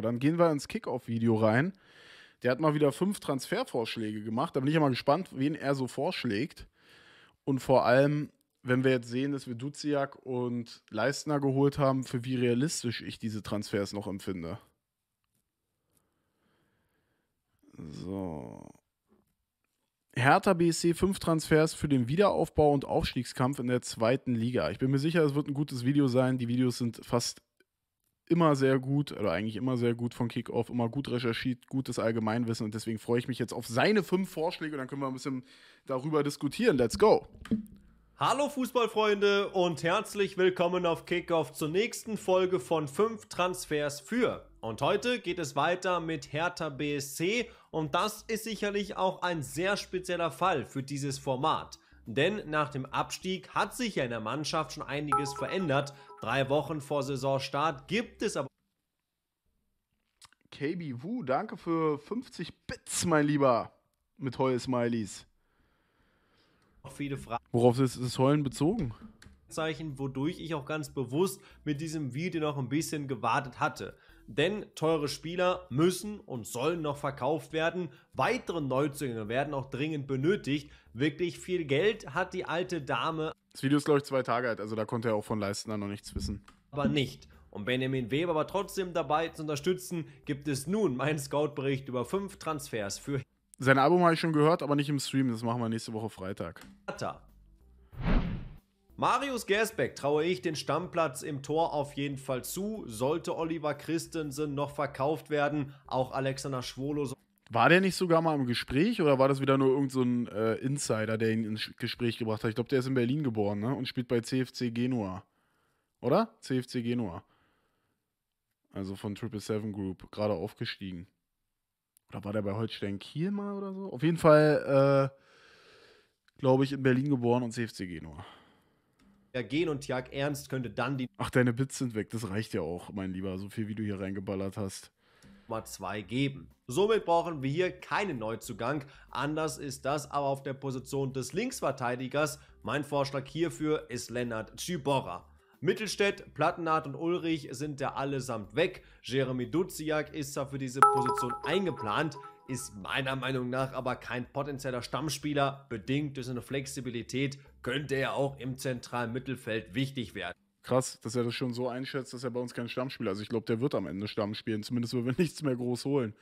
dann gehen wir ins Kickoff-Video rein. Der hat mal wieder fünf Transfervorschläge gemacht. Da bin ich ja mal gespannt, wen er so vorschlägt. Und vor allem, wenn wir jetzt sehen, dass wir Duziak und Leistner geholt haben, für wie realistisch ich diese Transfers noch empfinde. So. Hertha BSC fünf Transfers für den Wiederaufbau und Aufstiegskampf in der zweiten Liga. Ich bin mir sicher, es wird ein gutes Video sein. Die Videos sind fast immer sehr gut, oder eigentlich immer sehr gut von Kickoff, immer gut recherchiert, gutes Allgemeinwissen und deswegen freue ich mich jetzt auf seine fünf Vorschläge und dann können wir ein bisschen darüber diskutieren. Let's go! Hallo Fußballfreunde und herzlich willkommen auf Kickoff zur nächsten Folge von 5 Transfers für. Und heute geht es weiter mit Hertha BSC und das ist sicherlich auch ein sehr spezieller Fall für dieses Format. Denn nach dem Abstieg hat sich ja in der Mannschaft schon einiges verändert Drei Wochen vor Saisonstart gibt es aber. KB Wu, danke für 50 Bits, mein Lieber. Mit Heul-Smileys. Viele Fragen. Worauf ist das Heulen bezogen? Zeichen, wodurch ich auch ganz bewusst mit diesem Video noch ein bisschen gewartet hatte. Denn teure Spieler müssen und sollen noch verkauft werden. Weitere Neuzugänge werden auch dringend benötigt. Wirklich viel Geld hat die alte Dame das Video ist, glaube ich, zwei Tage alt, also da konnte er auch von Leistner noch nichts wissen. Aber nicht. Um Benjamin Weber aber trotzdem dabei zu unterstützen, gibt es nun meinen Scout-Bericht über fünf Transfers für. Sein Album habe ich schon gehört, aber nicht im Stream. Das machen wir nächste Woche Freitag. Hertha. Marius Gersbeck traue ich den Stammplatz im Tor auf jeden Fall zu. Sollte Oliver Christensen noch verkauft werden, auch Alexander Schwolo. War der nicht sogar mal im Gespräch oder war das wieder nur irgendein so äh, Insider, der ihn ins Gespräch gebracht hat? Ich glaube, der ist in Berlin geboren ne? und spielt bei CFC Genua. Oder? CFC Genua. Also von Triple Seven Group, gerade aufgestiegen. Oder war der bei Holstein Kiel mal oder so? Auf jeden Fall, äh, glaube ich, in Berlin geboren und CFC Genua. Ja, Gen und Jagd Ernst könnte dann die. Ach, deine Bits sind weg, das reicht ja auch, mein Lieber, so viel wie du hier reingeballert hast. 2 geben. Somit brauchen wir hier keinen Neuzugang. Anders ist das aber auf der Position des Linksverteidigers. Mein Vorschlag hierfür ist Lennart Ciborra. Mittelstädt, Plattenhardt und Ulrich sind ja allesamt weg. Jeremy Duziak ist zwar für diese Position eingeplant, ist meiner Meinung nach aber kein potenzieller Stammspieler. Bedingt durch seine Flexibilität könnte er auch im zentralen Mittelfeld wichtig werden krass, dass er das schon so einschätzt, dass er bei uns kein Stammspieler ist. Also ich glaube, der wird am Ende Stamm spielen, zumindest wenn wir nichts mehr groß holen.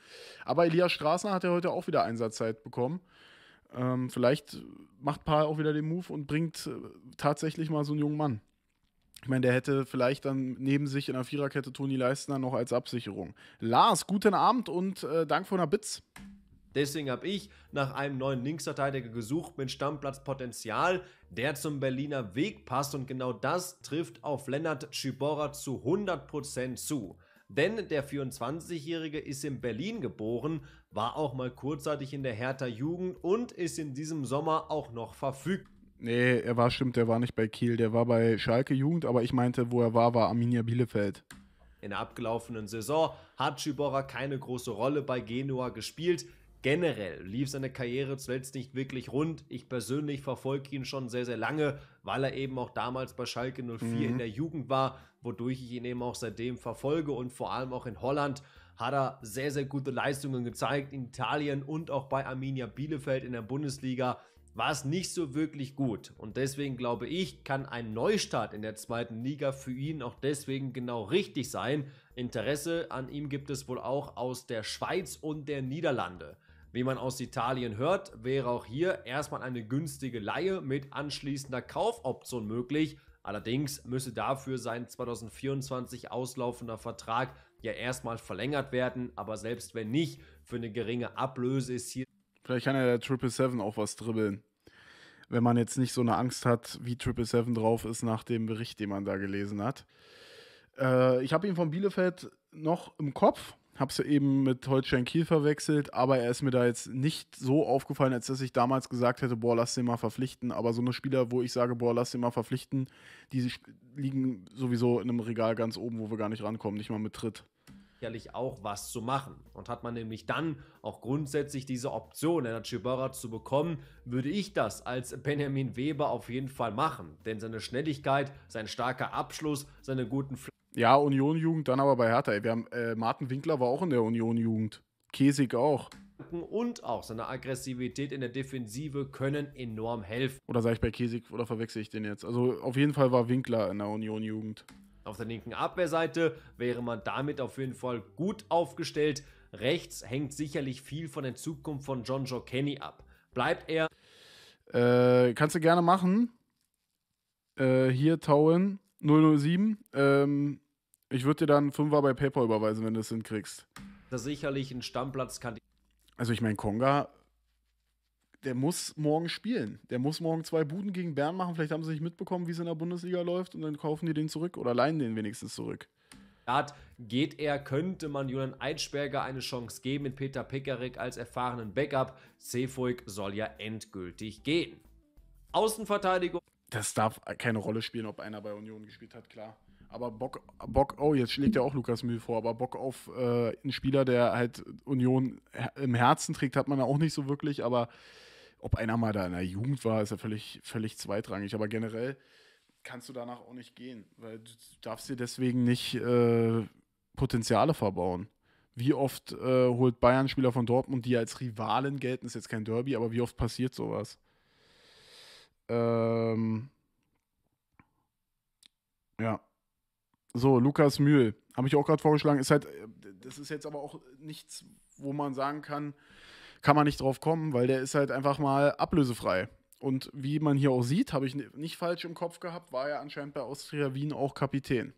Aber Elias Straßner hat ja heute auch wieder Einsatzzeit bekommen. Ähm, vielleicht macht Paul auch wieder den Move und bringt äh, tatsächlich mal so einen jungen Mann. Ich meine, der hätte vielleicht dann neben sich in der Viererkette Toni Leistner noch als Absicherung. Lars, guten Abend und äh, Dank von der Bits. Deswegen habe ich nach einem neuen Linksverteidiger gesucht mit Stammplatzpotenzial, der zum Berliner Weg passt und genau das trifft auf Lennart Schibora zu 100% zu denn der 24-Jährige ist in Berlin geboren, war auch mal kurzzeitig in der Hertha Jugend und ist in diesem Sommer auch noch verfügbar. Nee, er war stimmt, der war nicht bei Kiel, der war bei Schalke Jugend, aber ich meinte, wo er war, war Arminia Bielefeld. In der abgelaufenen Saison hat Schibora keine große Rolle bei Genua gespielt. Generell lief seine Karriere zuletzt nicht wirklich rund. Ich persönlich verfolge ihn schon sehr, sehr lange, weil er eben auch damals bei Schalke 04 mhm. in der Jugend war, wodurch ich ihn eben auch seitdem verfolge und vor allem auch in Holland hat er sehr, sehr gute Leistungen gezeigt. In Italien und auch bei Arminia Bielefeld in der Bundesliga war es nicht so wirklich gut. Und deswegen glaube ich, kann ein Neustart in der zweiten Liga für ihn auch deswegen genau richtig sein. Interesse an ihm gibt es wohl auch aus der Schweiz und der Niederlande. Wie man aus Italien hört, wäre auch hier erstmal eine günstige Leihe mit anschließender Kaufoption möglich. Allerdings müsse dafür sein 2024 auslaufender Vertrag ja erstmal verlängert werden, aber selbst wenn nicht, für eine geringe Ablöse ist hier. Vielleicht kann ja der Triple Seven auch was dribbeln. Wenn man jetzt nicht so eine Angst hat, wie Triple Seven drauf ist nach dem Bericht, den man da gelesen hat. Äh, ich habe ihn von Bielefeld noch im Kopf habe sie eben mit Holstein Kiel verwechselt, aber er ist mir da jetzt nicht so aufgefallen, als dass ich damals gesagt hätte, boah, lass den mal verpflichten. Aber so eine Spieler, wo ich sage, boah, lass den mal verpflichten, die liegen sowieso in einem Regal ganz oben, wo wir gar nicht rankommen, nicht mal mit Tritt. Sicherlich auch was zu machen. Und hat man nämlich dann auch grundsätzlich diese Option, Lennart Schibörra zu bekommen, würde ich das als Benjamin Weber auf jeden Fall machen. Denn seine Schnelligkeit, sein starker Abschluss, seine guten Fl ja, Union-Jugend, dann aber bei Hertha. Wir haben, äh, Martin Winkler war auch in der Union-Jugend. Käsig auch. Und auch seine Aggressivität in der Defensive können enorm helfen. Oder sage ich bei Käsig oder verwechsel ich den jetzt? Also auf jeden Fall war Winkler in der Union-Jugend. Auf der linken Abwehrseite wäre man damit auf jeden Fall gut aufgestellt. Rechts hängt sicherlich viel von der Zukunft von John Joe Kenny ab. Bleibt er. Äh, kannst du gerne machen. Äh, hier Tauen 007. Ähm, ich würde dir dann Fünfer bei PayPal überweisen, wenn du es hinkriegst. Das ist sicherlich ein Stammplatzkandidat. Also ich meine, Konga, der muss morgen spielen. Der muss morgen zwei Buden gegen Bern machen. Vielleicht haben sie nicht mitbekommen, wie es in der Bundesliga läuft und dann kaufen die den zurück oder leihen den wenigstens zurück. Geht er, könnte man Julian Eitschberger eine Chance geben mit Peter Pekarik als erfahrenen Backup. Seefuig soll ja endgültig gehen. Außenverteidigung. Das darf keine Rolle spielen, ob einer bei Union gespielt hat, klar. Aber Bock, Bock, oh, jetzt schlägt ja auch Lukas Mühl vor, aber Bock auf äh, einen Spieler, der halt Union im Herzen trägt, hat man ja auch nicht so wirklich. Aber ob einer mal da in der Jugend war, ist ja völlig, völlig zweitrangig. Aber generell kannst du danach auch nicht gehen, weil du darfst dir deswegen nicht äh, Potenziale verbauen. Wie oft äh, holt Bayern Spieler von Dortmund, die als Rivalen gelten, ist jetzt kein Derby, aber wie oft passiert sowas? Ähm, ja, so, Lukas Mühl, habe ich auch gerade vorgeschlagen. Ist halt, äh, das ist jetzt aber auch nichts, wo man sagen kann, kann man nicht drauf kommen, weil der ist halt einfach mal ablösefrei. Und wie man hier auch sieht, habe ich nicht falsch im Kopf gehabt, war er anscheinend bei Austria Wien auch Kapitän.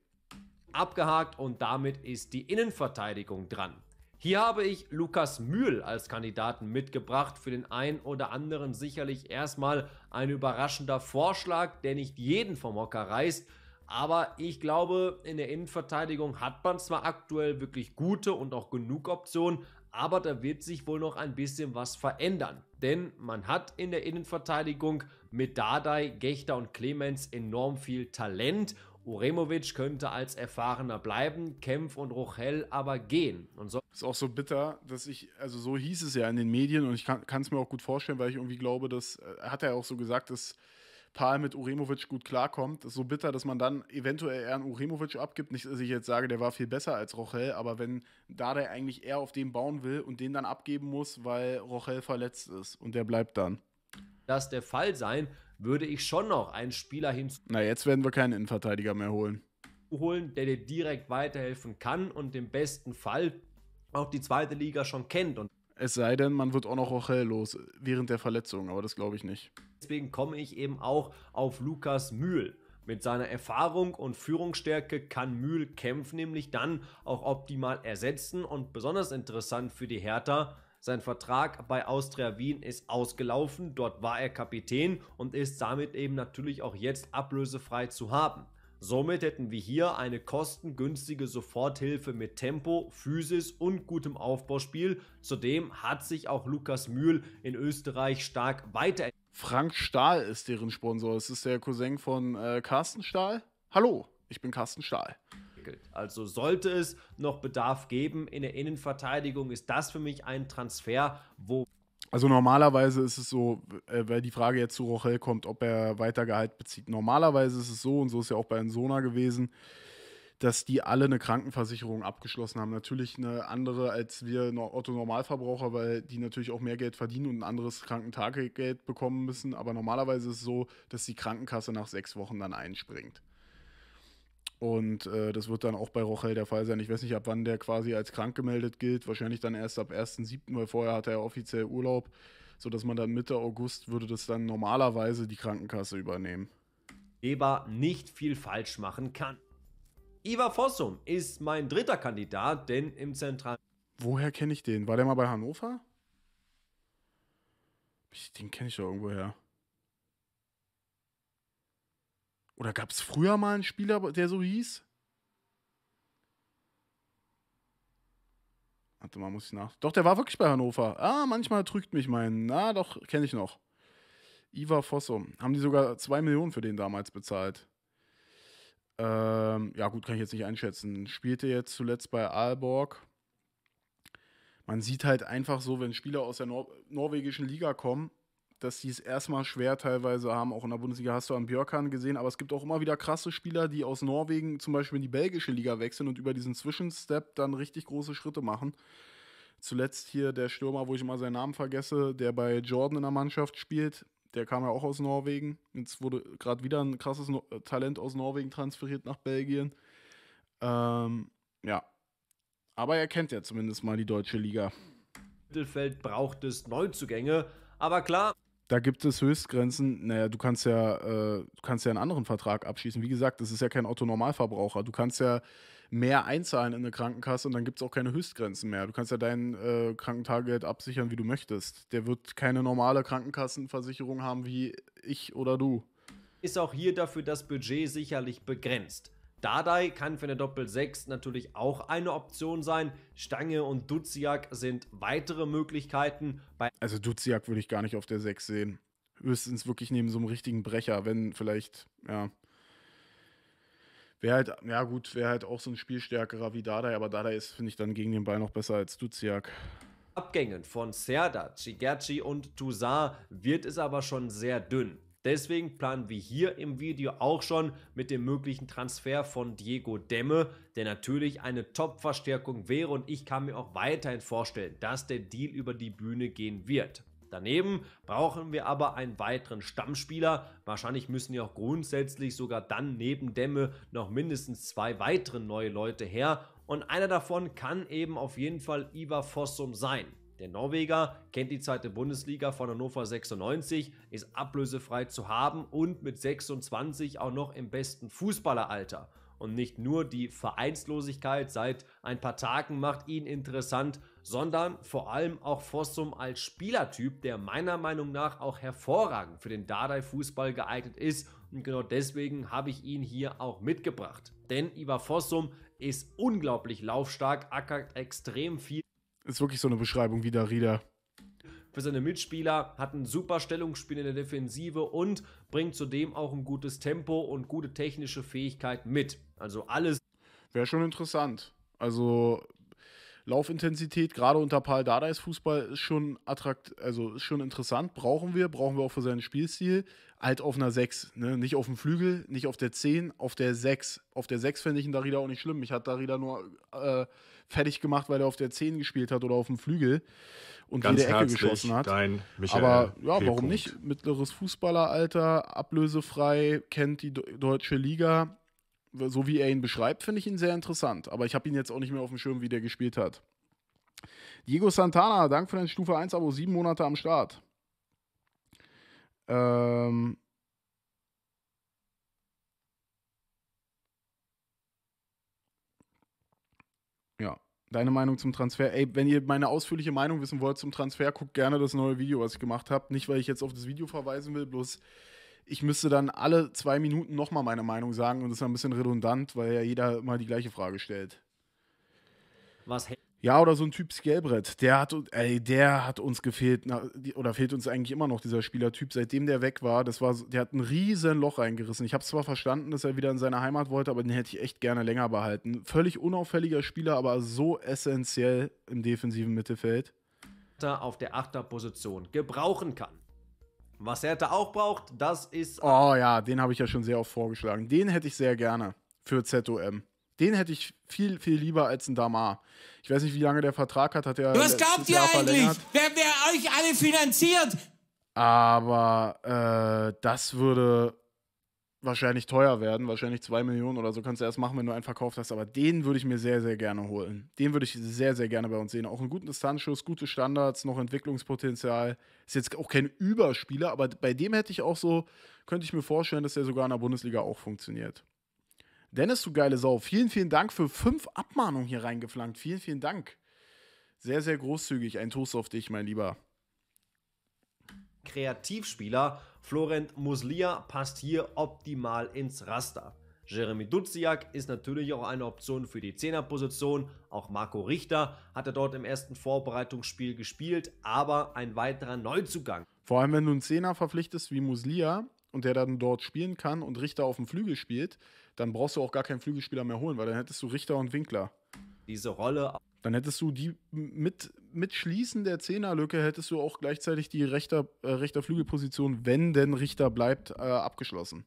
Abgehakt und damit ist die Innenverteidigung dran. Hier habe ich Lukas Mühl als Kandidaten mitgebracht. Für den einen oder anderen sicherlich erstmal ein überraschender Vorschlag, der nicht jeden vom Hocker reißt. Aber ich glaube, in der Innenverteidigung hat man zwar aktuell wirklich gute und auch genug Optionen, aber da wird sich wohl noch ein bisschen was verändern. Denn man hat in der Innenverteidigung mit Dardai, Gechter und Clemens enorm viel Talent Uremovic könnte als erfahrener bleiben, Kempf und Rochel aber gehen. Und so ist auch so bitter, dass ich, also so hieß es ja in den Medien und ich kann es mir auch gut vorstellen, weil ich irgendwie glaube, dass, äh, hat er auch so gesagt, dass Paul mit Uremovic gut klarkommt. so bitter, dass man dann eventuell eher einen Uremovic abgibt. Nicht, dass ich jetzt sage, der war viel besser als Rochel, aber wenn Dardai eigentlich eher auf den bauen will und den dann abgeben muss, weil Rochel verletzt ist und der bleibt dann. Das der Fall sein, würde ich schon noch einen Spieler hinzu. Na, jetzt werden wir keinen Innenverteidiger mehr holen. Holen, der dir direkt weiterhelfen kann und im besten Fall auch die zweite Liga schon kennt. Und es sei denn, man wird auch noch Rochel los während der Verletzung, aber das glaube ich nicht. Deswegen komme ich eben auch auf Lukas Mühl. Mit seiner Erfahrung und Führungsstärke kann Mühl Kempf nämlich dann auch optimal ersetzen und besonders interessant für die Hertha. Sein Vertrag bei Austria Wien ist ausgelaufen, dort war er Kapitän und ist damit eben natürlich auch jetzt ablösefrei zu haben. Somit hätten wir hier eine kostengünstige Soforthilfe mit Tempo, Physis und gutem Aufbauspiel. Zudem hat sich auch Lukas Mühl in Österreich stark weiterentwickelt. Frank Stahl ist deren Sponsor. Es ist der Cousin von äh, Carsten Stahl. Hallo, ich bin Carsten Stahl. Also sollte es noch Bedarf geben in der Innenverteidigung, ist das für mich ein Transfer, wo also normalerweise ist es so, äh, weil die Frage jetzt zu Rochel kommt, ob er weiter Gehalt bezieht. Normalerweise ist es so, und so ist ja auch bei Insona gewesen, dass die alle eine Krankenversicherung abgeschlossen haben. Natürlich eine andere als wir Otto Normalverbraucher, weil die natürlich auch mehr Geld verdienen und ein anderes Krankentagegeld bekommen müssen. Aber normalerweise ist es so, dass die Krankenkasse nach sechs Wochen dann einspringt. Und äh, das wird dann auch bei Rochel der Fall sein. Ich weiß nicht, ab wann der quasi als krank gemeldet gilt. Wahrscheinlich dann erst ab 1.7., weil vorher hatte er offiziell Urlaub, sodass man dann Mitte August würde das dann normalerweise die Krankenkasse übernehmen. Eber nicht viel falsch machen kann. Ivar Fossum ist mein dritter Kandidat, denn im Zentralen. Woher kenne ich den? War der mal bei Hannover? Den kenne ich doch irgendwoher. Oder gab es früher mal einen Spieler, der so hieß? Warte mal, muss ich nach. Doch, der war wirklich bei Hannover. Ah, manchmal trügt mich mein. Na, ah, doch, kenne ich noch. Ivar Fossum. Haben die sogar 2 Millionen für den damals bezahlt. Ähm, ja, gut, kann ich jetzt nicht einschätzen. Spielte jetzt zuletzt bei Aalborg. Man sieht halt einfach so, wenn Spieler aus der Nor norwegischen Liga kommen, dass sie es erstmal schwer teilweise haben. Auch in der Bundesliga hast du an Björkan gesehen, aber es gibt auch immer wieder krasse Spieler, die aus Norwegen zum Beispiel in die belgische Liga wechseln und über diesen Zwischenstep dann richtig große Schritte machen. Zuletzt hier der Stürmer, wo ich immer seinen Namen vergesse, der bei Jordan in der Mannschaft spielt. Der kam ja auch aus Norwegen. Jetzt wurde gerade wieder ein krasses no äh, Talent aus Norwegen transferiert nach Belgien. Ähm, ja. Aber er kennt ja zumindest mal die deutsche Liga. Mittelfeld braucht es Neuzugänge. Aber klar, da gibt es Höchstgrenzen. Naja, du kannst ja, äh, du kannst ja einen anderen Vertrag abschließen. Wie gesagt, das ist ja kein Otto-Normalverbraucher. Du kannst ja mehr einzahlen in eine Krankenkasse und dann gibt es auch keine Höchstgrenzen mehr. Du kannst ja dein äh, Krankentagegeld absichern, wie du möchtest. Der wird keine normale Krankenkassenversicherung haben wie ich oder du. Ist auch hier dafür das Budget sicherlich begrenzt. Dadai kann für eine Doppel-6 natürlich auch eine Option sein. Stange und Duziak sind weitere Möglichkeiten. Bei also Duziak würde ich gar nicht auf der 6 sehen. Höchstens wirklich neben so einem richtigen Brecher, wenn vielleicht, ja. Wäre halt, ja gut, wäre halt auch so ein spielstärkerer wie Dadai, aber Dadai ist, finde ich, dann gegen den Ball noch besser als Duziak. Abgängen von Serda, Chigerci und Toussaint wird es aber schon sehr dünn. Deswegen planen wir hier im Video auch schon mit dem möglichen Transfer von Diego Demme, der natürlich eine Top-Verstärkung wäre und ich kann mir auch weiterhin vorstellen, dass der Deal über die Bühne gehen wird. Daneben brauchen wir aber einen weiteren Stammspieler. Wahrscheinlich müssen ja auch grundsätzlich sogar dann neben Dämme noch mindestens zwei weitere neue Leute her. Und einer davon kann eben auf jeden Fall Iva Fossum sein. Der Norweger kennt die zweite Bundesliga von Hannover 96, ist ablösefrei zu haben und mit 26 auch noch im besten Fußballeralter. Und nicht nur die Vereinslosigkeit seit ein paar Tagen macht ihn interessant, sondern vor allem auch Fossum als Spielertyp, der meiner Meinung nach auch hervorragend für den Dardai-Fußball geeignet ist. Und genau deswegen habe ich ihn hier auch mitgebracht. Denn Ivar Fossum ist unglaublich laufstark, ackert extrem viel ist wirklich so eine Beschreibung wie der Rieder. Für seine Mitspieler hat ein super Stellungsspiel in der Defensive und bringt zudem auch ein gutes Tempo und gute technische Fähigkeit mit. Also alles. Wäre schon interessant. Also Laufintensität, gerade unter Paul Dardais Fußball, ist schon attrakt, also ist schon interessant. Brauchen wir, brauchen wir auch für seinen Spielstil. Halt auf einer 6, ne? nicht auf dem Flügel, nicht auf der 10, auf der 6. Auf der 6 fände ich ihn Darida auch nicht schlimm. Mich hat Darida nur äh, fertig gemacht, weil er auf der 10 gespielt hat oder auf dem Flügel und Ganz jede Ecke geschossen hat. Dein Michael Aber ja, warum nicht? Mittleres Fußballeralter, ablösefrei, kennt die deutsche Liga. So wie er ihn beschreibt, finde ich ihn sehr interessant. Aber ich habe ihn jetzt auch nicht mehr auf dem Schirm, wie der gespielt hat. Diego Santana, danke für dein Stufe 1-Abo, sieben Monate am Start. Ähm, deine Meinung zum Transfer. Ey, wenn ihr meine ausführliche Meinung wissen wollt zum Transfer, guckt gerne das neue Video, was ich gemacht habe. Nicht, weil ich jetzt auf das Video verweisen will, bloß ich müsste dann alle zwei Minuten nochmal meine Meinung sagen und das ist ein bisschen redundant, weil ja jeder immer die gleiche Frage stellt. Was hältst ja, oder so ein Typ Skelbrett. Der hat, ey, der hat uns gefehlt, na, die, oder fehlt uns eigentlich immer noch dieser Spielertyp, seitdem der weg war. Das war, der hat ein riesen Loch eingerissen. Ich habe zwar verstanden, dass er wieder in seine Heimat wollte, aber den hätte ich echt gerne länger behalten. Völlig unauffälliger Spieler, aber so essentiell im defensiven Mittelfeld. Auf der Achterposition gebrauchen kann. Was er da auch braucht, das ist. Oh ja, den habe ich ja schon sehr oft vorgeschlagen. Den hätte ich sehr gerne für ZOM. Den hätte ich viel, viel lieber als ein Damar. Ich weiß nicht, wie lange der Vertrag hat. hat er Was glaubt ihr eigentlich? Wer, wer euch alle finanziert? Aber äh, das würde wahrscheinlich teuer werden, wahrscheinlich 2 Millionen oder so kannst du erst machen, wenn du einen verkauft hast, aber den würde ich mir sehr, sehr gerne holen. Den würde ich sehr, sehr gerne bei uns sehen. Auch einen guten Distanzschuss, gute Standards, noch Entwicklungspotenzial. Ist jetzt auch kein Überspieler, aber bei dem hätte ich auch so, könnte ich mir vorstellen, dass der sogar in der Bundesliga auch funktioniert. Dennis, du geile Sau, vielen, vielen Dank für fünf Abmahnungen hier reingeflankt. Vielen, vielen Dank. Sehr, sehr großzügig. Ein Toast auf dich, mein Lieber. Kreativspieler Florent Muslia passt hier optimal ins Raster. Jeremy Duziak ist natürlich auch eine Option für die Zehnerposition. Auch Marco Richter hat er dort im ersten Vorbereitungsspiel gespielt, aber ein weiterer Neuzugang. Vor allem, wenn du einen Zehner verpflichtest wie Muslia und der dann dort spielen kann und Richter auf dem Flügel spielt, dann brauchst du auch gar keinen Flügelspieler mehr holen, weil dann hättest du Richter und Winkler. Diese Rolle. Dann hättest du die mit, mit Schließen der Zehnerlücke hättest du auch gleichzeitig die rechter, äh, rechter Flügelposition, wenn denn Richter bleibt, äh, abgeschlossen.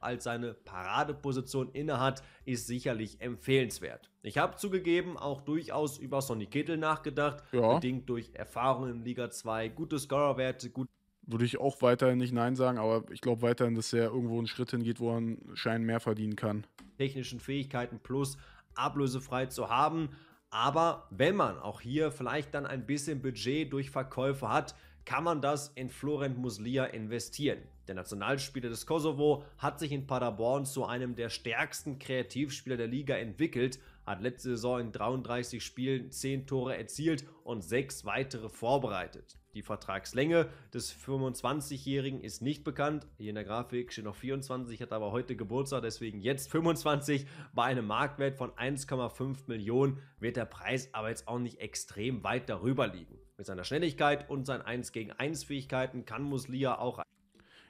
Als seine Paradeposition innehat, ist sicherlich empfehlenswert. Ich habe zugegeben auch durchaus über Sonny Kittel nachgedacht, ja. bedingt durch Erfahrungen in Liga 2, gute Scorerwerte, gute würde ich auch weiterhin nicht Nein sagen, aber ich glaube weiterhin, dass er irgendwo einen Schritt hingeht, wo er einen Schein mehr verdienen kann. Technischen Fähigkeiten plus ablösefrei zu haben. Aber wenn man auch hier vielleicht dann ein bisschen Budget durch Verkäufe hat, kann man das in Florent Muslia investieren. Der Nationalspieler des Kosovo hat sich in Paderborn zu einem der stärksten Kreativspieler der Liga entwickelt, hat letzte Saison in 33 Spielen 10 Tore erzielt und 6 weitere vorbereitet. Die Vertragslänge des 25-Jährigen ist nicht bekannt. Hier in der Grafik steht noch 24, hat aber heute Geburtstag, deswegen jetzt 25. Bei einem Marktwert von 1,5 Millionen wird der Preis aber jetzt auch nicht extrem weit darüber liegen. Mit seiner Schnelligkeit und seinen 1 gegen 1 Fähigkeiten kann Muslia auch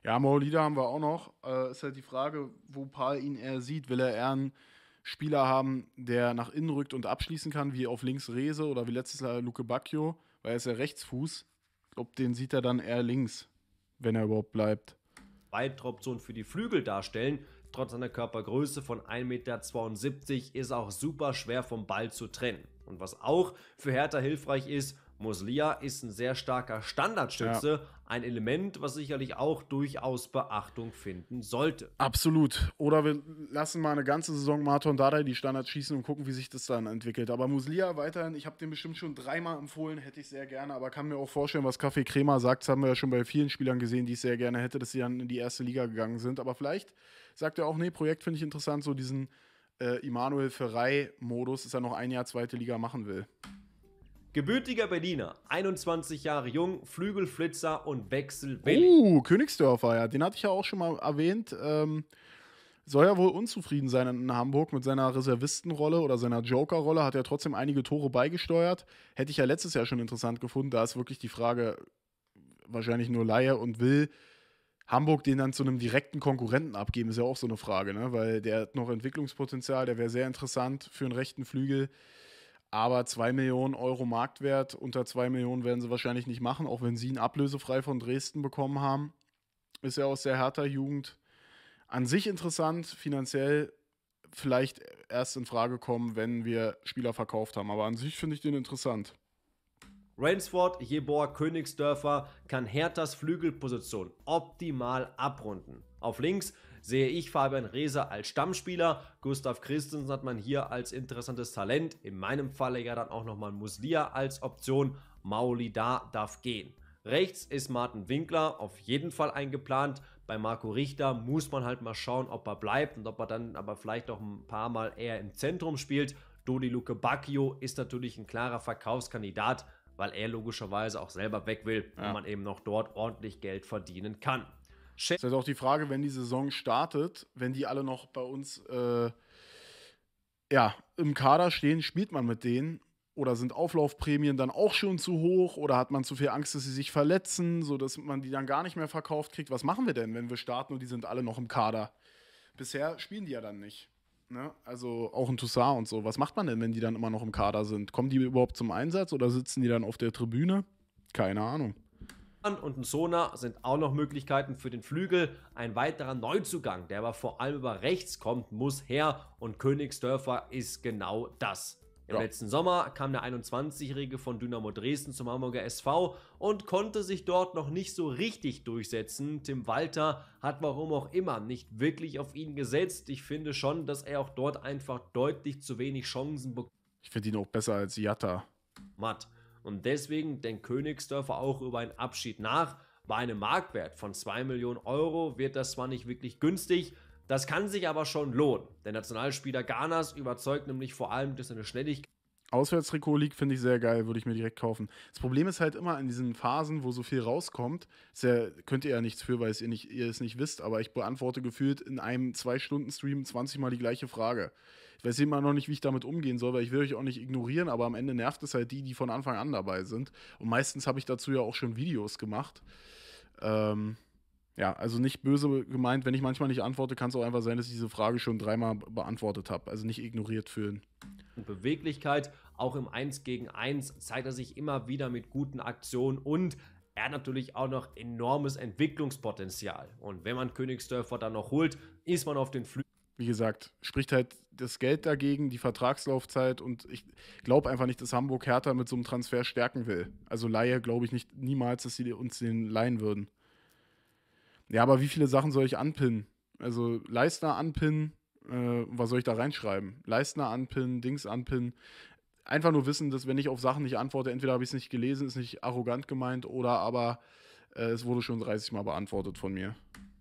ja, Maulida haben wir auch noch. Äh, ist halt die Frage, wo Paul ihn eher sieht. Will er eher einen Spieler haben, der nach innen rückt und abschließen kann, wie auf links Rese oder wie letztes Jahr Luke Bacchio, weil er ist ja Rechtsfuß ob den sieht er dann eher links, wenn er überhaupt bleibt. Weitere Option für die Flügel darstellen. Trotz seiner Körpergröße von 1,72 Meter ist auch super schwer vom Ball zu trennen. Und was auch für Hertha hilfreich ist, Moslia ist ein sehr starker Standardstütze, ja. ein Element, was sicherlich auch durchaus Beachtung finden sollte. Absolut. Oder wir lassen mal eine ganze Saison Marton Dardai die Standards schießen und gucken, wie sich das dann entwickelt. Aber Muslia weiterhin, ich habe den bestimmt schon dreimal empfohlen, hätte ich sehr gerne, aber kann mir auch vorstellen, was Kaffee Kremer sagt, das haben wir ja schon bei vielen Spielern gesehen, die ich sehr gerne hätte, dass sie dann in die erste Liga gegangen sind. Aber vielleicht sagt er auch, nee, Projekt finde ich interessant, so diesen äh, Immanuel Ferrei-Modus, dass er noch ein Jahr zweite Liga machen will. Gebürtiger Berliner, 21 Jahre jung, Flügelflitzer und wechselwillig. Uh, Königsdörfer, ja, den hatte ich ja auch schon mal erwähnt. Ähm, soll ja wohl unzufrieden sein in Hamburg mit seiner Reservistenrolle oder seiner Jokerrolle, hat er ja trotzdem einige Tore beigesteuert. Hätte ich ja letztes Jahr schon interessant gefunden. Da ist wirklich die Frage, wahrscheinlich nur Laie und will Hamburg den dann zu einem direkten Konkurrenten abgeben, ist ja auch so eine Frage, ne? weil der hat noch Entwicklungspotenzial, der wäre sehr interessant für einen rechten Flügel. Aber 2 Millionen Euro Marktwert, unter 2 Millionen werden sie wahrscheinlich nicht machen, auch wenn sie ihn ablösefrei von Dresden bekommen haben. Ist ja aus der Hertha-Jugend an sich interessant, finanziell vielleicht erst in Frage kommen, wenn wir Spieler verkauft haben. Aber an sich finde ich den interessant. Rainsford, Jebor, Königsdörfer kann Herthas Flügelposition optimal abrunden. Auf links sehe ich Fabian Reese als Stammspieler. Gustav Christensen hat man hier als interessantes Talent. In meinem Falle ja dann auch nochmal Muslia als Option. Maulida darf gehen. Rechts ist Martin Winkler auf jeden Fall eingeplant. Bei Marco Richter muss man halt mal schauen, ob er bleibt und ob er dann aber vielleicht auch ein paar Mal eher im Zentrum spielt. Dodi Luke Bacchio ist natürlich ein klarer Verkaufskandidat, weil er logischerweise auch selber weg will ja. und man eben noch dort ordentlich Geld verdienen kann. Das ist halt auch die Frage, wenn die Saison startet, wenn die alle noch bei uns äh, ja, im Kader stehen, spielt man mit denen? Oder sind Auflaufprämien dann auch schon zu hoch? Oder hat man zu viel Angst, dass sie sich verletzen, sodass man die dann gar nicht mehr verkauft kriegt? Was machen wir denn, wenn wir starten und die sind alle noch im Kader? Bisher spielen die ja dann nicht. Ne? Also auch in Toussaint und so. Was macht man denn, wenn die dann immer noch im Kader sind? Kommen die überhaupt zum Einsatz oder sitzen die dann auf der Tribüne? Keine Ahnung und ein Sona sind auch noch Möglichkeiten für den Flügel. Ein weiterer Neuzugang, der aber vor allem über rechts kommt, muss her und Königsdörfer ist genau das. Im ja. letzten Sommer kam der 21-Jährige von Dynamo Dresden zum Hamburger SV und konnte sich dort noch nicht so richtig durchsetzen. Tim Walter hat warum auch immer nicht wirklich auf ihn gesetzt. Ich finde schon, dass er auch dort einfach deutlich zu wenig Chancen bekommt. Ich finde ihn auch besser als Jatta. Matt. Und deswegen denkt Königsdörfer auch über einen Abschied nach. Bei einem Marktwert von 2 Millionen Euro wird das zwar nicht wirklich günstig, das kann sich aber schon lohnen. Der Nationalspieler Ghanas überzeugt nämlich vor allem durch seine Schnelligkeit. Auswärtstrikot League finde ich sehr geil, würde ich mir direkt kaufen. Das Problem ist halt immer in diesen Phasen, wo so viel rauskommt, ja, könnt ihr ja nichts für, weil es ihr, nicht, ihr es nicht wisst, aber ich beantworte gefühlt in einem 2 stunden stream 20 Mal die gleiche Frage. Ich weiß immer noch nicht, wie ich damit umgehen soll, weil ich will euch auch nicht ignorieren, aber am Ende nervt es halt die, die von Anfang an dabei sind. Und meistens habe ich dazu ja auch schon Videos gemacht. Ähm, ja, also nicht böse gemeint, wenn ich manchmal nicht antworte, kann es auch einfach sein, dass ich diese Frage schon dreimal beantwortet habe. Also nicht ignoriert fühlen. Beweglichkeit, auch im 1 gegen 1 zeigt er sich immer wieder mit guten Aktionen und er hat natürlich auch noch enormes Entwicklungspotenzial. Und wenn man Königsdörfer dann noch holt, ist man auf den Flügel wie gesagt, spricht halt das Geld dagegen, die Vertragslaufzeit und ich glaube einfach nicht, dass Hamburg Hertha mit so einem Transfer stärken will. Also Laie glaube ich nicht niemals, dass sie uns den leihen würden. Ja, aber wie viele Sachen soll ich anpinnen? Also Leistner anpinnen, äh, was soll ich da reinschreiben? Leistner anpinnen, Dings anpinnen. Einfach nur wissen, dass wenn ich auf Sachen nicht antworte, entweder habe ich es nicht gelesen, ist nicht arrogant gemeint oder aber äh, es wurde schon 30 Mal beantwortet von mir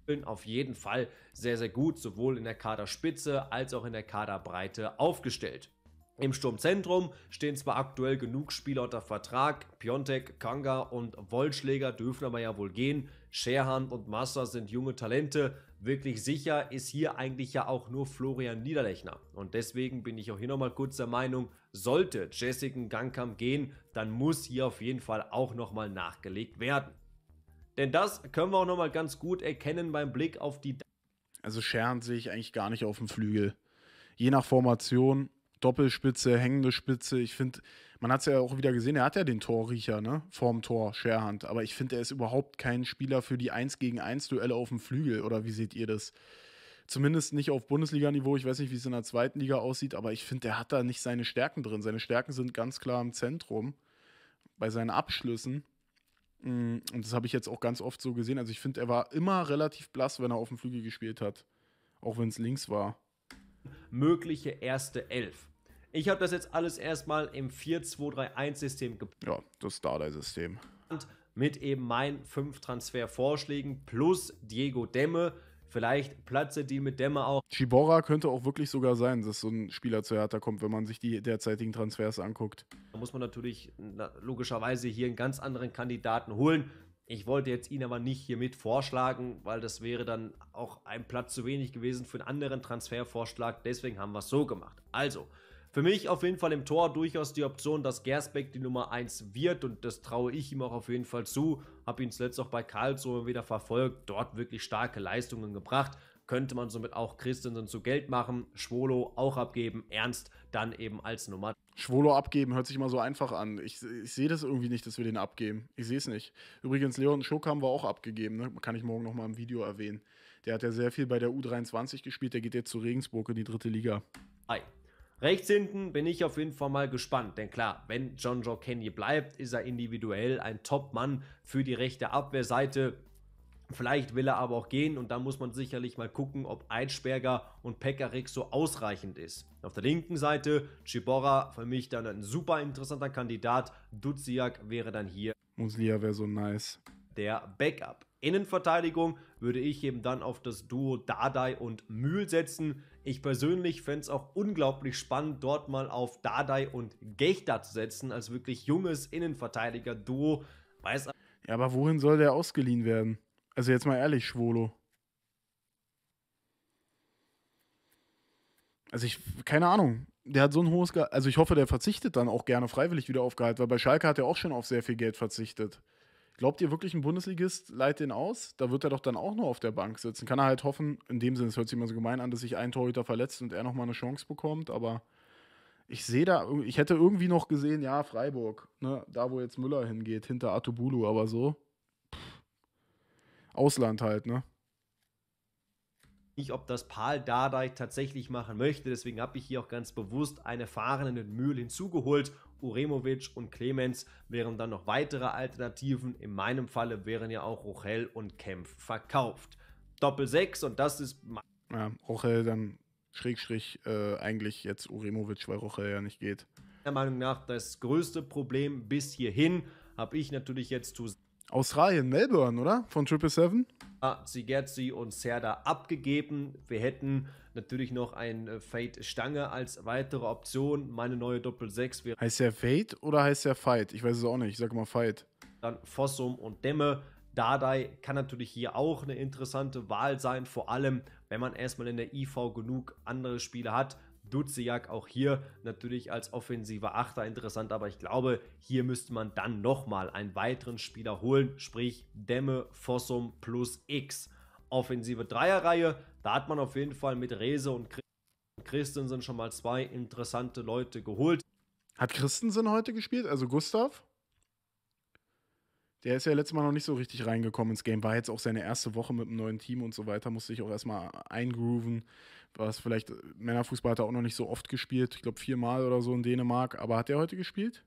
bin auf jeden Fall sehr, sehr gut, sowohl in der Kaderspitze als auch in der Kaderbreite aufgestellt. Im Sturmzentrum stehen zwar aktuell genug Spieler unter Vertrag, Piontek, Kanga und Wollschläger dürfen aber ja wohl gehen. Scherhan und Master sind junge Talente. Wirklich sicher ist hier eigentlich ja auch nur Florian Niederlechner. Und deswegen bin ich auch hier nochmal kurz der Meinung, sollte Jessica Gangkamp gehen, dann muss hier auf jeden Fall auch nochmal nachgelegt werden. Denn das können wir auch nochmal ganz gut erkennen beim Blick auf die. Also scheren sehe ich eigentlich gar nicht auf dem Flügel. Je nach Formation, Doppelspitze, hängende Spitze. Ich finde, man hat es ja auch wieder gesehen, er hat ja den Torriecher, ne? Vorm Tor, Scherhand. Aber ich finde, er ist überhaupt kein Spieler für die 1 gegen 1 Duelle auf dem Flügel. Oder wie seht ihr das? zumindest nicht auf Bundesliga-Niveau. Ich weiß nicht, wie es in der zweiten Liga aussieht, aber ich finde, er hat da nicht seine Stärken drin. Seine Stärken sind ganz klar im Zentrum bei seinen Abschlüssen. Mm, und das habe ich jetzt auch ganz oft so gesehen. Also ich finde, er war immer relativ blass, wenn er auf dem Flügel gespielt hat. Auch wenn es links war. Mögliche erste Elf. Ich habe das jetzt alles erstmal im 4-2-3-1-System gebaut. Ja, das Starday-System. Mit eben meinen fünf Transfervorschlägen plus Diego Demme, Vielleicht platze die mit Dämme auch. Chibora könnte auch wirklich sogar sein, dass so ein Spieler zu Hertha kommt, wenn man sich die derzeitigen Transfers anguckt. Da muss man natürlich logischerweise hier einen ganz anderen Kandidaten holen. Ich wollte jetzt ihn aber nicht hiermit vorschlagen, weil das wäre dann auch ein Platz zu wenig gewesen für einen anderen Transfervorschlag. Deswegen haben wir es so gemacht. Also, für mich auf jeden Fall im Tor durchaus die Option, dass Gersbeck die Nummer 1 wird und das traue ich ihm auch auf jeden Fall zu. Habe ihn zuletzt auch bei Karlsruhe wieder verfolgt, dort wirklich starke Leistungen gebracht könnte man somit auch Christensen zu Geld machen, Schwolo auch abgeben, Ernst dann eben als Nummer. Schwolo abgeben hört sich immer so einfach an. Ich, ich sehe das irgendwie nicht, dass wir den abgeben. Ich sehe es nicht. Übrigens, Leon Schuck haben wir auch abgegeben, ne? kann ich morgen nochmal im Video erwähnen. Der hat ja sehr viel bei der U23 gespielt, der geht jetzt zu Regensburg in die dritte Liga. Ei, Rechts hinten bin ich auf jeden Fall mal gespannt, denn klar, wenn John Joe Kenny bleibt, ist er individuell ein Top-Mann für die rechte Abwehrseite. Vielleicht will er aber auch gehen und da muss man sicherlich mal gucken, ob Eidsperger und Pekarik so ausreichend ist. Auf der linken Seite Chibora für mich dann ein super interessanter Kandidat. Duziak wäre dann hier. Muslia wäre so nice. Der Backup. Innenverteidigung würde ich eben dann auf das Duo Dadai und Mühl setzen. Ich persönlich fände es auch unglaublich spannend, dort mal auf Dadai und Gechta zu setzen, als wirklich junges Innenverteidiger-Duo. ja, aber wohin soll der ausgeliehen werden? Also jetzt mal ehrlich, Schwolo. Also ich, keine Ahnung. Der hat so ein hohes Gehalt. Also ich hoffe, der verzichtet dann auch gerne freiwillig wieder auf Gehalt, weil bei Schalke hat er auch schon auf sehr viel Geld verzichtet. Glaubt ihr wirklich, ein Bundesligist leitet den aus? Da wird er doch dann auch nur auf der Bank sitzen. Kann er halt hoffen, in dem Sinne, es hört sich immer so gemein an, dass sich ein Torhüter verletzt und er nochmal eine Chance bekommt, aber ich sehe da, ich hätte irgendwie noch gesehen, ja, Freiburg, ne, da wo jetzt Müller hingeht, hinter Atubulu, aber so. Pff. Ausland halt, ne? Nicht, ob das Paul Dardai tatsächlich machen möchte, deswegen habe ich hier auch ganz bewusst einen erfahrenen Mühl hinzugeholt Uremovic und Clemens wären dann noch weitere Alternativen. In meinem Falle wären ja auch Rochel und Kempf verkauft. Doppel 6 und das ist. Ja, Rochel dann schrägstrich äh, eigentlich jetzt Uremovic, weil Rochel ja nicht geht. Meiner Meinung nach das größte Problem bis hierhin habe ich natürlich jetzt zu. Australien, Melbourne, oder? Von Triple Seven? Zigerzi ah, und Serda abgegeben. Wir hätten Natürlich noch ein äh, Fade Stange als weitere Option. Meine neue Doppel 6 wäre. Heißt der Fade oder heißt der Fight? Ich weiß es auch nicht. Ich sage mal Fight. Dann Fossum und Dämme. Dardai kann natürlich hier auch eine interessante Wahl sein, vor allem wenn man erstmal in der IV genug andere Spiele hat. Duziak auch hier natürlich als offensiver Achter interessant, aber ich glaube, hier müsste man dann nochmal einen weiteren Spieler holen, sprich Dämme, Fossum plus X offensive Dreierreihe. Da hat man auf jeden Fall mit Rese und Christensen schon mal zwei interessante Leute geholt. Hat Christensen heute gespielt? Also Gustav? Der ist ja letztes Mal noch nicht so richtig reingekommen ins Game. War jetzt auch seine erste Woche mit einem neuen Team und so weiter. Musste ich auch erstmal eingrooven. Was vielleicht, äh, Männerfußball hat er auch noch nicht so oft gespielt. Ich glaube viermal oder so in Dänemark. Aber hat er heute gespielt?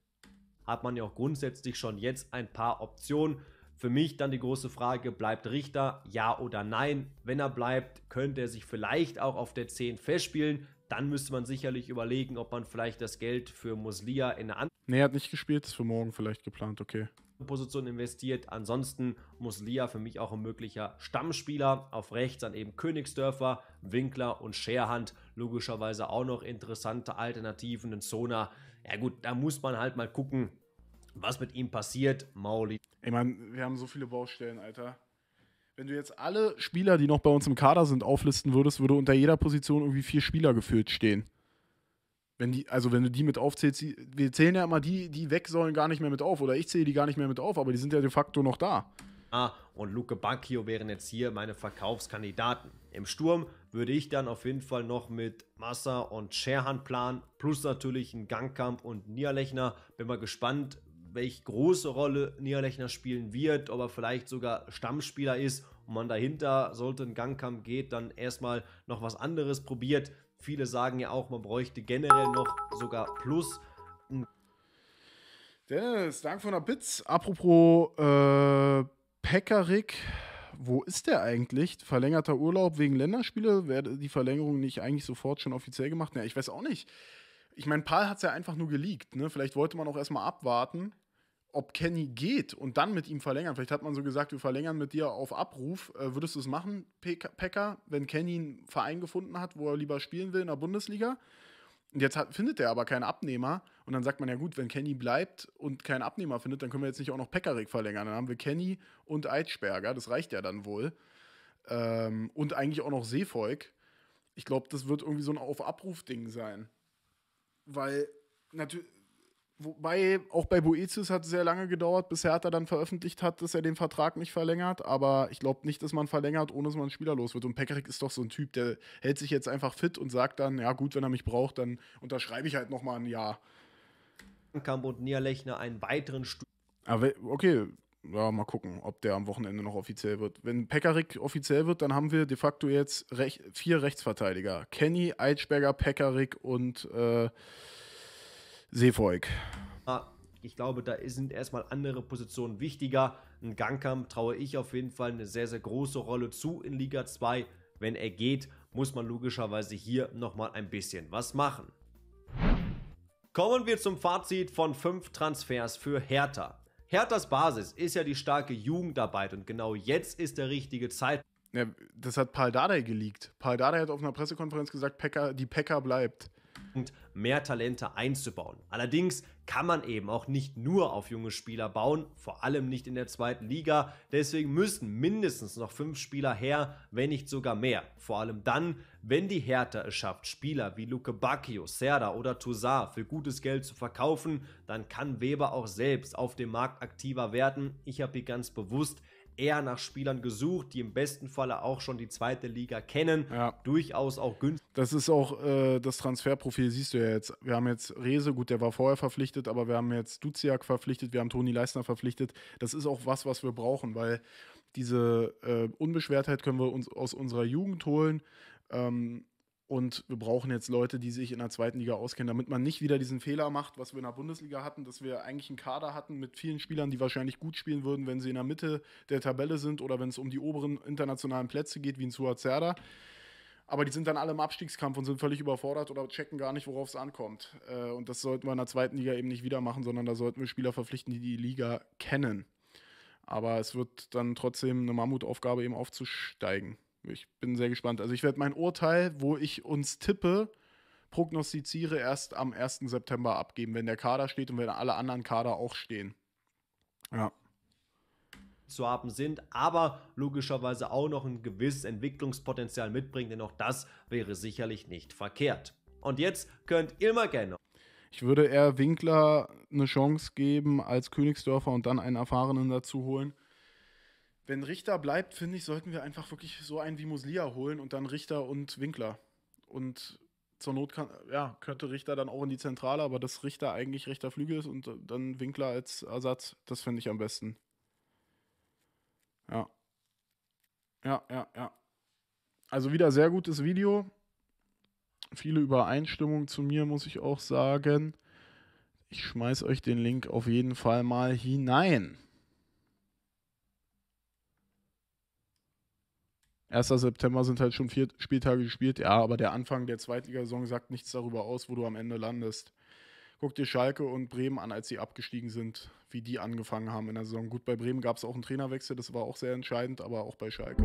Hat man ja auch grundsätzlich schon jetzt ein paar Optionen für mich dann die große Frage, bleibt Richter, ja oder nein? Wenn er bleibt, könnte er sich vielleicht auch auf der 10 festspielen. Dann müsste man sicherlich überlegen, ob man vielleicht das Geld für Muslia in eine andere... Nee, er hat nicht gespielt, ist für morgen vielleicht geplant, okay. Position investiert. Ansonsten Muslia für mich auch ein möglicher Stammspieler. Auf rechts dann eben Königsdörfer, Winkler und Scherhand. Logischerweise auch noch interessante Alternativen. in Zona. Ja gut, da muss man halt mal gucken, was mit ihm passiert, Mauli. Ey, Mann, wir haben so viele Baustellen, Alter. Wenn du jetzt alle Spieler, die noch bei uns im Kader sind, auflisten würdest, würde unter jeder Position irgendwie vier Spieler gefüllt stehen. Wenn die, also wenn du die mit aufzählst, wir zählen ja immer die, die weg sollen gar nicht mehr mit auf. Oder ich zähle die gar nicht mehr mit auf, aber die sind ja de facto noch da. Ah, und Luke Bacchio wären jetzt hier meine Verkaufskandidaten. Im Sturm würde ich dann auf jeden Fall noch mit Massa und Scherhan planen, plus natürlich ein Gangkamp und Niederlechner. Bin mal gespannt, welche große Rolle Niederlechner spielen wird, ob er vielleicht sogar Stammspieler ist und man dahinter, sollte ein Gangkampf geht, dann erstmal noch was anderes probiert. Viele sagen ja auch, man bräuchte generell noch sogar Plus. Dennis, danke von der Bits. Apropos äh, Pekarik, wo ist der eigentlich? Verlängerter Urlaub wegen Länderspiele? Wäre die Verlängerung nicht eigentlich sofort schon offiziell gemacht? Ja, ich weiß auch nicht. Ich meine, Paul hat es ja einfach nur geleakt. Ne? Vielleicht wollte man auch erstmal abwarten ob Kenny geht und dann mit ihm verlängern. Vielleicht hat man so gesagt, wir verlängern mit dir auf Abruf. Äh, würdest du es machen, Packer, wenn Kenny einen Verein gefunden hat, wo er lieber spielen will in der Bundesliga? Und jetzt hat, findet er aber keinen Abnehmer. Und dann sagt man ja gut, wenn Kenny bleibt und keinen Abnehmer findet, dann können wir jetzt nicht auch noch Pekarik verlängern. Dann haben wir Kenny und Eitschberger. Das reicht ja dann wohl. Ähm, und eigentlich auch noch Seevolk. Ich glaube, das wird irgendwie so ein Auf-Abruf-Ding sein. Weil natürlich Wobei auch bei Boetius hat es sehr lange gedauert, bis Hertha dann veröffentlicht hat, dass er den Vertrag nicht verlängert. Aber ich glaube nicht, dass man verlängert, ohne dass man spielerlos wird. Und Pekarik ist doch so ein Typ, der hält sich jetzt einfach fit und sagt dann, ja gut, wenn er mich braucht, dann unterschreibe ich halt nochmal ein Jahr. Kamp und Nierlechner einen weiteren Stuhl. okay, ja, mal gucken, ob der am Wochenende noch offiziell wird. Wenn Pekarik offiziell wird, dann haben wir de facto jetzt rech vier Rechtsverteidiger. Kenny, Eitschberger, Pekarik und äh, Seevolk. Ah, ich glaube, da sind erstmal andere Positionen wichtiger. Ein Gangkamp traue ich auf jeden Fall eine sehr, sehr große Rolle zu in Liga 2. Wenn er geht, muss man logischerweise hier nochmal ein bisschen was machen. Kommen wir zum Fazit von fünf Transfers für Hertha. Herthas Basis ist ja die starke Jugendarbeit und genau jetzt ist der richtige Zeitpunkt. Ja, das hat Paul Dardai geleakt. Paul Dardai hat auf einer Pressekonferenz gesagt, Pekka, die Pekka bleibt verstärkend mehr Talente einzubauen. Allerdings kann man eben auch nicht nur auf junge Spieler bauen, vor allem nicht in der zweiten Liga. Deswegen müssen mindestens noch fünf Spieler her, wenn nicht sogar mehr. Vor allem dann, wenn die Hertha es schafft, Spieler wie Luke Bacchio, Serda oder Toussaint für gutes Geld zu verkaufen, dann kann Weber auch selbst auf dem Markt aktiver werden. Ich habe hier ganz bewusst eher nach Spielern gesucht, die im besten Falle auch schon die zweite Liga kennen. Ja. Durchaus auch günstig. Das ist auch äh, das Transferprofil, siehst du ja jetzt. Wir haben jetzt Rese, gut, der war vorher verpflichtet, aber wir haben jetzt Duziak verpflichtet, wir haben Toni Leisner verpflichtet. Das ist auch was, was wir brauchen, weil diese äh, Unbeschwertheit können wir uns aus unserer Jugend holen. Ähm, und wir brauchen jetzt Leute, die sich in der zweiten Liga auskennen, damit man nicht wieder diesen Fehler macht, was wir in der Bundesliga hatten, dass wir eigentlich einen Kader hatten mit vielen Spielern, die wahrscheinlich gut spielen würden, wenn sie in der Mitte der Tabelle sind oder wenn es um die oberen internationalen Plätze geht, wie in Suazerda. Aber die sind dann alle im Abstiegskampf und sind völlig überfordert oder checken gar nicht, worauf es ankommt. Äh, und das sollten wir in der zweiten Liga eben nicht wieder machen, sondern da sollten wir Spieler verpflichten, die die Liga kennen. Aber es wird dann trotzdem eine Mammutaufgabe, eben aufzusteigen ich bin sehr gespannt. Also ich werde mein Urteil, wo ich uns tippe, prognostiziere, erst am 1. September abgeben, wenn der Kader steht und wenn alle anderen Kader auch stehen. Ja. Zu haben sind, aber logischerweise auch noch ein gewisses Entwicklungspotenzial mitbringen, denn auch das wäre sicherlich nicht verkehrt. Und jetzt könnt ihr mal gerne. Ich würde eher Winkler eine Chance geben als Königsdörfer und dann einen Erfahrenen dazu holen wenn Richter bleibt, finde ich, sollten wir einfach wirklich so einen wie Muslia holen und dann Richter und Winkler. Und zur Not kann, ja, könnte Richter dann auch in die Zentrale, aber dass Richter eigentlich rechter Flügel ist und dann Winkler als Ersatz, das fände ich am besten. Ja. Ja, ja, ja. Also wieder sehr gutes Video. Viele Übereinstimmungen zu mir, muss ich auch sagen. Ich schmeiße euch den Link auf jeden Fall mal hinein. 1. September sind halt schon vier Spieltage gespielt, ja, aber der Anfang der Zweitligasaison sagt nichts darüber aus, wo du am Ende landest. Guck dir Schalke und Bremen an, als sie abgestiegen sind, wie die angefangen haben in der Saison. Gut, bei Bremen gab es auch einen Trainerwechsel, das war auch sehr entscheidend, aber auch bei Schalke.